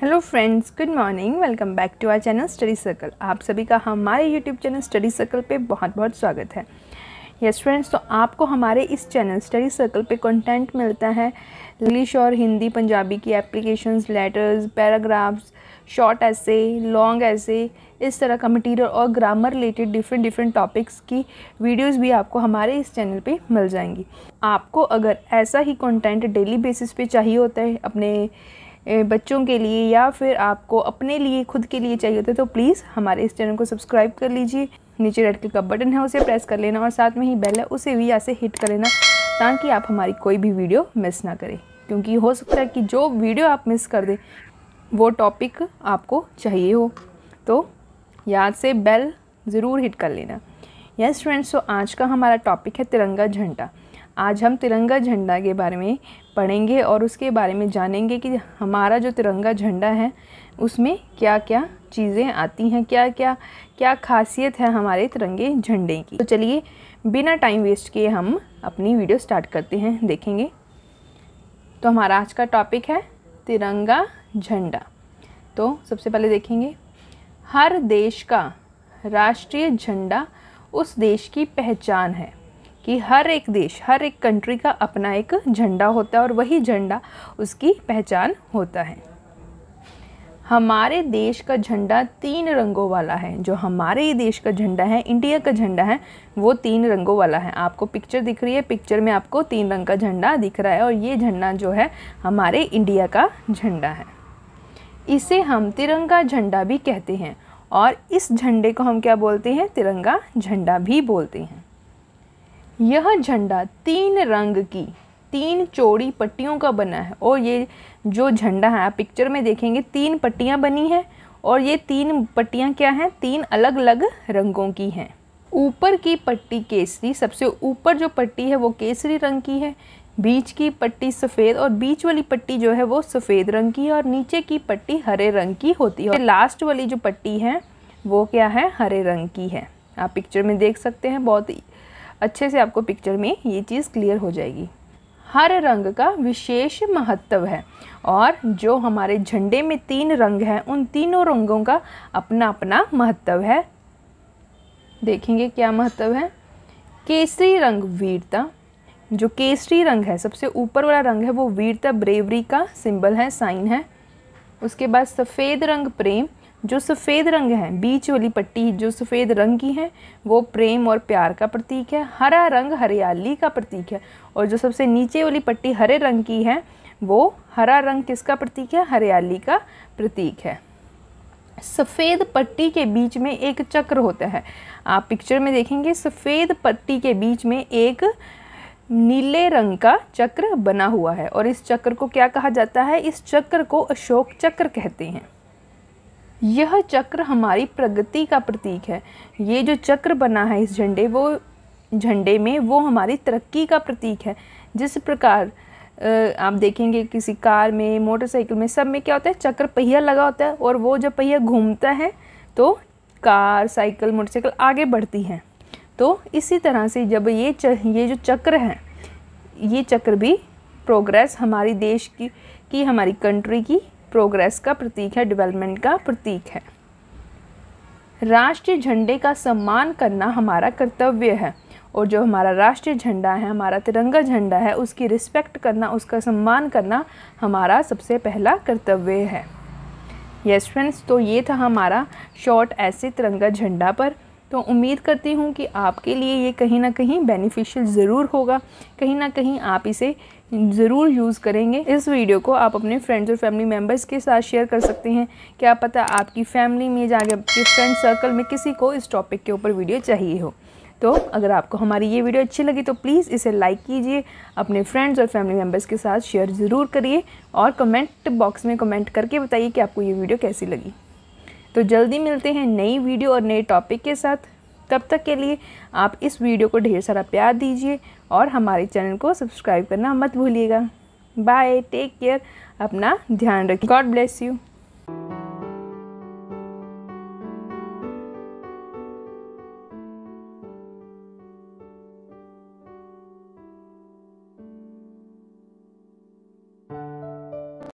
hello friends good morning welcome back to our channel study circle आप सभी का हमारे यूट्यूब चैनल स्टडी सर्कल पे बहुत बहुत स्वागत है यस फ्रेंड्स तो आपको हमारे इस चैनल स्टडी सर्कल पे कंटेंट मिलता है इंग्लिश और हिंदी पंजाबी की applications letters paragraphs short essays long essays इस तरह का मटीरियल और grammar related different different topics की वीडियोस भी आपको हमारे इस चैनल पे मिल जाएंगी आपको अगर ऐसा ही कंटेंट डेली बेसिस पे चाहिए होता है अपने बच्चों के लिए या फिर आपको अपने लिए खुद के लिए चाहिए होते तो प्लीज़ हमारे इस चैनल को सब्सक्राइब कर लीजिए नीचे रेड कलर का बटन है उसे प्रेस कर लेना और साथ में ही बेल है उसे भी यहाँ से हिट कर लेना ताकि आप हमारी कोई भी वीडियो मिस ना करें क्योंकि हो सकता है कि जो वीडियो आप मिस कर दें वो टॉपिक आपको चाहिए हो तो याद से बेल ज़रूर हिट कर लेना यस फ्रेंड्स तो आज का हमारा टॉपिक है तिरंगा झंडा आज हम तिरंगा झंडा के बारे में पढ़ेंगे और उसके बारे में जानेंगे कि हमारा जो तिरंगा झंडा है उसमें क्या क्या चीज़ें आती हैं क्या क्या क्या खासियत है हमारे तिरंगे झंडे की तो चलिए बिना टाइम वेस्ट किए हम अपनी वीडियो स्टार्ट करते हैं देखेंगे तो हमारा आज का टॉपिक है तिरंगा झंडा तो सबसे पहले देखेंगे हर देश का राष्ट्रीय झंडा उस देश की पहचान है कि हर एक देश हर एक कंट्री का अपना एक झंडा होता है और वही झंडा उसकी पहचान होता है हमारे देश का झंडा तीन रंगों वाला है जो हमारे ही देश का झंडा है इंडिया का झंडा है वो तीन रंगों वाला है आपको पिक्चर दिख रही है पिक्चर में आपको तीन रंग का झंडा दिख रहा है और ये झंडा जो है हमारे इंडिया का झंडा है इसे हम तिरंगा झंडा भी कहते हैं और इस झंडे को हम क्या बोलते हैं तिरंगा झंडा भी बोलते हैं यह झंडा तीन रंग की तीन चौड़ी पट्टियों का बना है और ये जो झंडा है आप पिक्चर में देखेंगे तीन पट्टियाँ बनी हैं और ये तीन पट्टियाँ क्या हैं तीन अलग अलग रंगों की हैं ऊपर की पट्टी केसरी सबसे ऊपर जो पट्टी है वो केसरी रंग की है बीच की पट्टी सफ़ेद और बीच वाली पट्टी जो है वो सफ़ेद रंग की है और नीचे की पट्टी हरे रंग की होती है और लास्ट वाली जो पट्टी है वो क्या है हरे रंग की है आप पिक्चर में देख सकते हैं बहुत ही अच्छे से आपको पिक्चर में ये चीज़ क्लियर हो जाएगी हर रंग का विशेष महत्व है और जो हमारे झंडे में तीन रंग हैं उन तीनों रंगों का अपना अपना महत्व है देखेंगे क्या महत्व है केसरी रंग वीरता जो केसरी रंग है सबसे ऊपर वाला रंग है वो वीरता ब्रेवरी का सिंबल है साइन है उसके बाद सफ़ेद रंग प्रेम जो सफ़ेद रंग है बीच वाली पट्टी जो सफ़ेद रंग की है वो प्रेम और प्यार का प्रतीक है हरा रंग हरियाली का प्रतीक है और जो सबसे नीचे वाली पट्टी हरे रंग की है वो हरा रंग किसका प्रतीक है हरियाली का प्रतीक है सफ़ेद पट्टी के बीच में एक चक्र होता है आप पिक्चर में देखेंगे सफ़ेद पट्टी के बीच में एक नीले रंग का चक्र बना हुआ है और इस चक्र को क्या कहा जाता है इस चक्र को अशोक चक्र कहते हैं यह चक्र हमारी प्रगति का प्रतीक है ये जो चक्र बना है इस झंडे वो झंडे में वो हमारी तरक्की का प्रतीक है जिस प्रकार आप देखेंगे किसी कार में मोटरसाइकिल में सब में क्या होता है चक्र पहिया लगा होता है और वो जब पहिया घूमता है तो कार साइकिल मोटरसाइकिल आगे बढ़ती है तो इसी तरह से जब ये च, ये जो चक्र है ये चक्र भी प्रोग्रेस हमारी देश की की हमारी कंट्री की प्रोग्रेस का प्रतीक है डेवलपमेंट का प्रतीक है राष्ट्रीय झंडे का सम्मान करना हमारा कर्तव्य है और जो हमारा राष्ट्रीय झंडा है हमारा तिरंगा झंडा है उसकी रिस्पेक्ट करना उसका सम्मान करना हमारा सबसे पहला कर्तव्य है यस फ्रेंड्स तो ये था हमारा शॉर्ट ऐसे तिरंगा झंडा पर तो उम्मीद करती हूँ कि आपके लिए ये कहीं ना कहीं बेनिफिशियल ज़रूर होगा कहीं ना कहीं आप इसे ज़रूर यूज़ करेंगे इस वीडियो को आप अपने फ्रेंड्स और फैमिली मेम्बर्स के साथ शेयर कर सकते हैं क्या पता आपकी फैमिली में या आपके फ्रेंड सर्कल में किसी को इस टॉपिक के ऊपर वीडियो चाहिए हो तो अगर आपको हमारी ये वीडियो अच्छी लगी तो प्लीज़ इसे लाइक कीजिए अपने फ्रेंड्स और फैमिली मेम्बर्स के साथ शेयर ज़रूर करिए और कमेंट बॉक्स में कमेंट करके बताइए कि आपको ये वीडियो कैसी लगी तो जल्दी मिलते हैं नई वीडियो और नए टॉपिक के साथ तब तक के लिए आप इस वीडियो को ढेर सारा प्यार दीजिए और हमारे चैनल को सब्सक्राइब करना मत भूलिएगा बाय टेक केयर अपना ध्यान रखिए गॉड ब्लेस यू